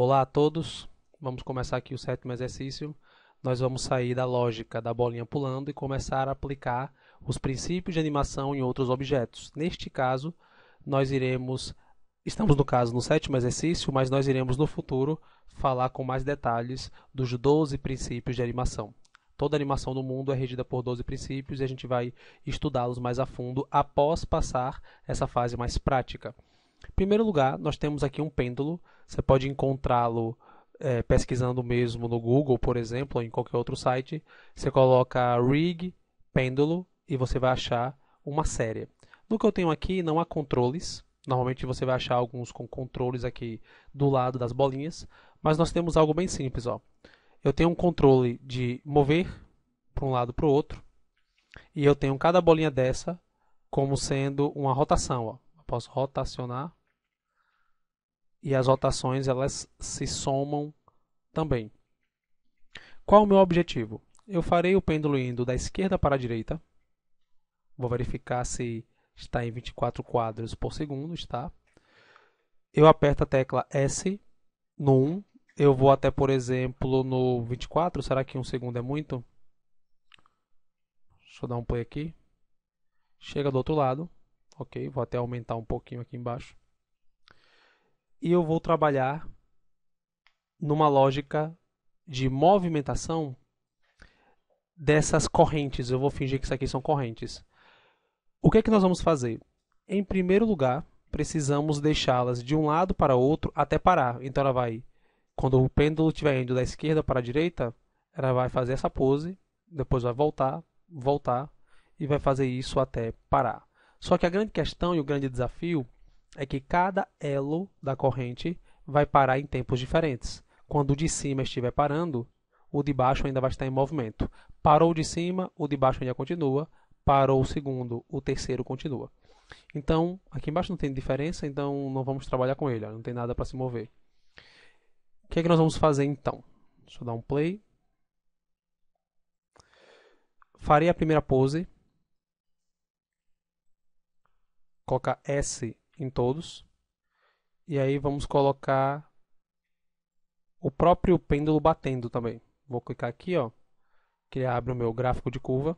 Olá a todos, vamos começar aqui o sétimo exercício. Nós vamos sair da lógica da bolinha pulando e começar a aplicar os princípios de animação em outros objetos. Neste caso, nós iremos, estamos no caso no sétimo exercício, mas nós iremos no futuro falar com mais detalhes dos 12 princípios de animação. Toda animação do mundo é regida por 12 princípios e a gente vai estudá-los mais a fundo após passar essa fase mais prática. Em primeiro lugar, nós temos aqui um pêndulo. Você pode encontrá-lo é, pesquisando mesmo no Google, por exemplo, ou em qualquer outro site. Você coloca rig, pêndulo e você vai achar uma série. No que eu tenho aqui, não há controles. Normalmente você vai achar alguns com controles aqui do lado das bolinhas, mas nós temos algo bem simples. Ó. Eu tenho um controle de mover para um lado para o outro, e eu tenho cada bolinha dessa como sendo uma rotação. Ó posso rotacionar e as rotações elas se somam também. Qual o meu objetivo? Eu farei o pêndulo indo da esquerda para a direita. Vou verificar se está em 24 quadros por segundo, está. Eu aperto a tecla S no 1. Eu vou até, por exemplo, no 24. Será que um segundo é muito? Deixa eu dar um play aqui. Chega do outro lado ok? Vou até aumentar um pouquinho aqui embaixo. E eu vou trabalhar numa lógica de movimentação dessas correntes. Eu vou fingir que isso aqui são correntes. O que é que nós vamos fazer? Em primeiro lugar, precisamos deixá-las de um lado para o outro até parar. Então ela vai, quando o pêndulo estiver indo da esquerda para a direita, ela vai fazer essa pose, depois vai voltar, voltar e vai fazer isso até parar. Só que a grande questão e o grande desafio é que cada elo da corrente vai parar em tempos diferentes. Quando o de cima estiver parando, o de baixo ainda vai estar em movimento. Parou o de cima, o de baixo ainda continua. Parou o segundo, o terceiro continua. Então, aqui embaixo não tem diferença, então não vamos trabalhar com ele, não tem nada para se mover. O que é que nós vamos fazer então? Deixa eu dar um play. Farei a primeira pose, colocar S em todos. E aí vamos colocar o próprio pêndulo batendo também. Vou clicar aqui, ó, que ele abre o meu gráfico de curva.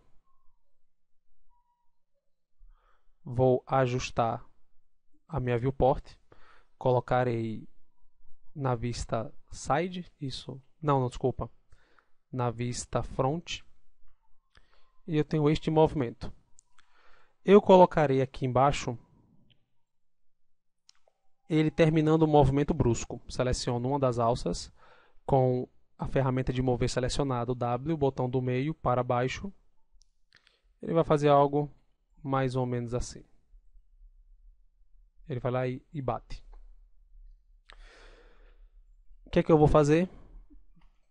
Vou ajustar a minha viewport. Colocarei na vista side, isso. Não, não, desculpa. Na vista front. E eu tenho este movimento. Eu colocarei aqui embaixo ele terminando o movimento brusco. Seleciono uma das alças com a ferramenta de mover selecionado, W, botão do meio para baixo. Ele vai fazer algo mais ou menos assim. Ele vai lá e, e bate. O que é que eu vou fazer?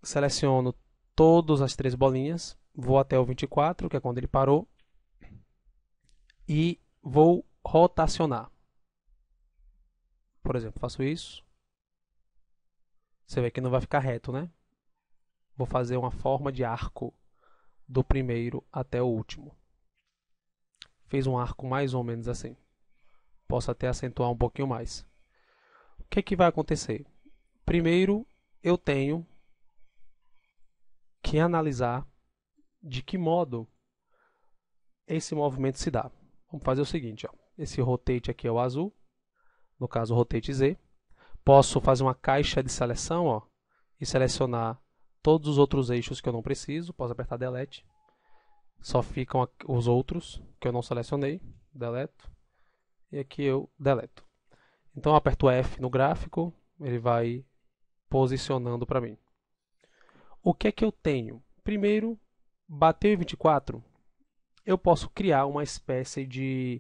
Seleciono todas as três bolinhas, vou até o 24, que é quando ele parou, e vou rotacionar. Por exemplo, faço isso. Você vê que não vai ficar reto, né? Vou fazer uma forma de arco do primeiro até o último. Fez um arco mais ou menos assim. Posso até acentuar um pouquinho mais. O que, é que vai acontecer? Primeiro, eu tenho que analisar de que modo esse movimento se dá. Vamos fazer o seguinte, ó. esse rotate aqui é o azul, no caso o rotate Z. Posso fazer uma caixa de seleção ó, e selecionar todos os outros eixos que eu não preciso. Posso apertar delete. Só ficam os outros que eu não selecionei. Deleto. E aqui eu deleto. Então eu aperto F no gráfico, ele vai posicionando para mim. O que é que eu tenho? Primeiro, bateu em 24, eu posso criar uma espécie de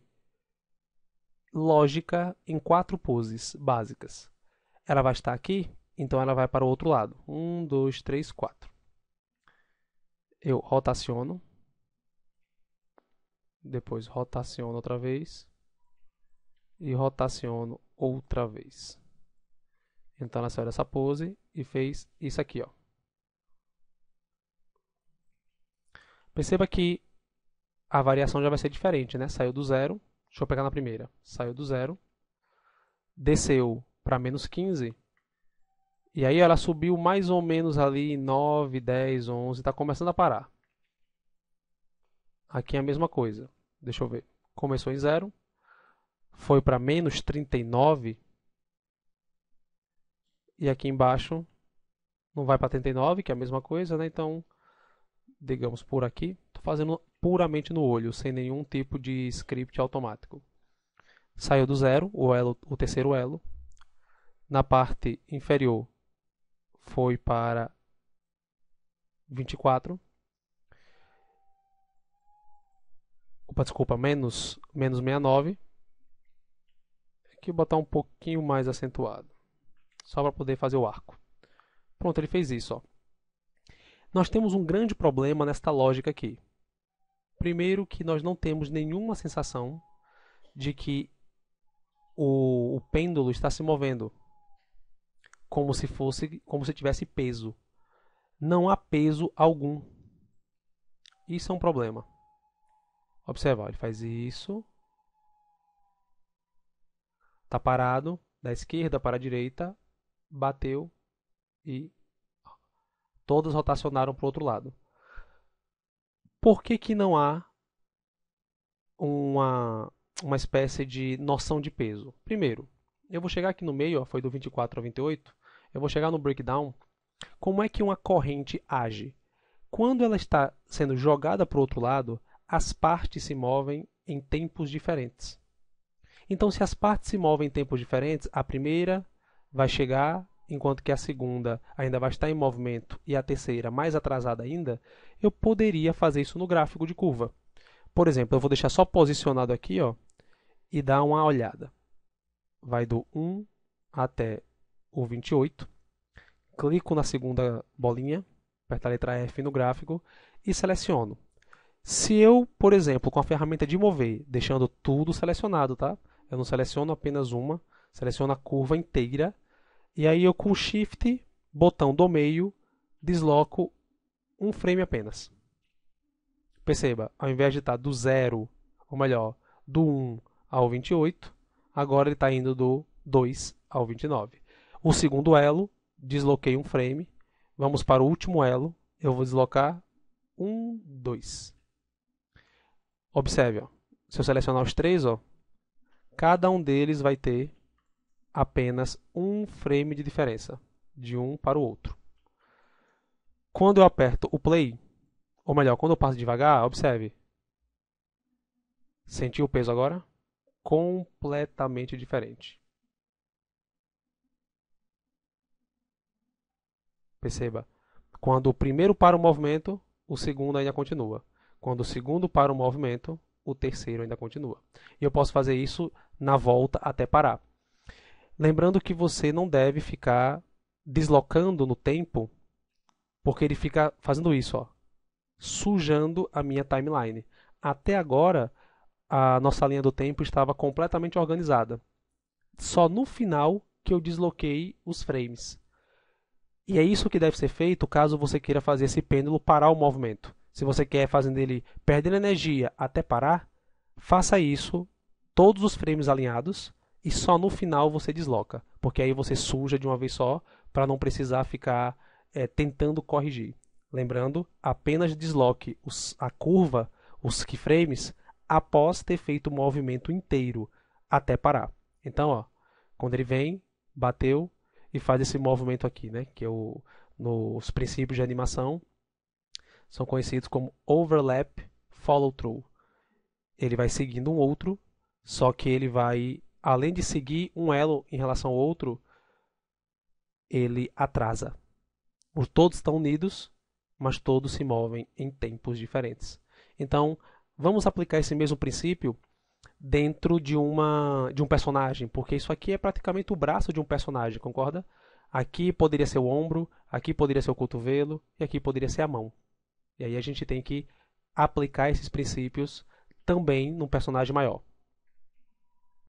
lógica em quatro poses básicas. Ela vai estar aqui, então ela vai para o outro lado. Um, dois, três, quatro. Eu rotaciono. Depois rotaciono outra vez. E rotaciono outra vez. Então ela saiu dessa pose e fez isso aqui, ó. Perceba que a variação já vai ser diferente, né? Saiu do zero, deixa eu pegar na primeira, saiu do zero, desceu para menos 15, e aí ela subiu mais ou menos ali 9, 10, 11, está começando a parar. Aqui é a mesma coisa, deixa eu ver, começou em zero, foi para menos 39, e aqui embaixo não vai para 39, que é a mesma coisa, né? Então, digamos por aqui, Estou fazendo puramente no olho, sem nenhum tipo de script automático. Saiu do zero, o, elo, o terceiro elo. Na parte inferior foi para 24. Opa, desculpa, menos, menos 69. Aqui botar um pouquinho mais acentuado, só para poder fazer o arco. Pronto, ele fez isso. Ó. Nós temos um grande problema nesta lógica aqui. Primeiro que nós não temos nenhuma sensação de que o, o pêndulo está se movendo como se fosse como se tivesse peso. Não há peso algum. Isso é um problema. Observa, ele faz isso. está parado, da esquerda para a direita, bateu e todas rotacionaram para o outro lado por que, que não há uma, uma espécie de noção de peso? Primeiro, eu vou chegar aqui no meio, ó, foi do 24 ao 28, eu vou chegar no breakdown. Como é que uma corrente age? Quando ela está sendo jogada para o outro lado, as partes se movem em tempos diferentes. Então, se as partes se movem em tempos diferentes, a primeira vai chegar enquanto que a segunda ainda vai estar em movimento e a terceira mais atrasada ainda, eu poderia fazer isso no gráfico de curva. Por exemplo, eu vou deixar só posicionado aqui ó, e dar uma olhada. Vai do 1 até o 28. Clico na segunda bolinha, aperto a letra F no gráfico e seleciono. Se eu, por exemplo, com a ferramenta de mover, deixando tudo selecionado, tá? Eu não seleciono apenas uma, seleciono a curva inteira e aí eu com Shift, botão do meio, desloco um frame apenas. Perceba, ao invés de estar tá do 0, ou melhor, do 1 ao 28, agora ele está indo do 2 ao 29. O segundo elo, desloquei um frame. Vamos para o último elo, eu vou deslocar 1, 2. Observe, ó. se eu selecionar os três, ó, cada um deles vai ter apenas um frame de diferença de um para o outro. Quando eu aperto o play, ou melhor, quando eu passo devagar, observe. Sentiu o peso agora? Completamente diferente. Perceba. Quando o primeiro para o movimento, o segundo ainda continua. Quando o segundo para o movimento, o terceiro ainda continua. E eu posso fazer isso na volta até parar. Lembrando que você não deve ficar deslocando no tempo, porque ele fica fazendo isso, ó, sujando a minha timeline. Até agora, a nossa linha do tempo estava completamente organizada. Só no final que eu desloquei os frames. E é isso que deve ser feito caso você queira fazer esse pêndulo parar o movimento. Se você quer fazer ele perdendo energia até parar, faça isso, todos os frames alinhados, e só no final você desloca, porque aí você suja de uma vez só para não precisar ficar é, tentando corrigir. Lembrando, apenas desloque os, a curva, os keyframes, após ter feito o movimento inteiro até parar. Então, ó, quando ele vem, bateu e faz esse movimento aqui, né? Que eu, é nos princípios de animação são conhecidos como overlap follow through. Ele vai seguindo um outro, só que ele vai além de seguir um elo em relação ao outro, ele atrasa. Os todos estão unidos, mas todos se movem em tempos diferentes. Então, vamos aplicar esse mesmo princípio dentro de uma de um personagem, porque isso aqui é praticamente o braço de um personagem, concorda? Aqui poderia ser o ombro, aqui poderia ser o cotovelo e aqui poderia ser a mão. E aí a gente tem que aplicar esses princípios também num personagem maior.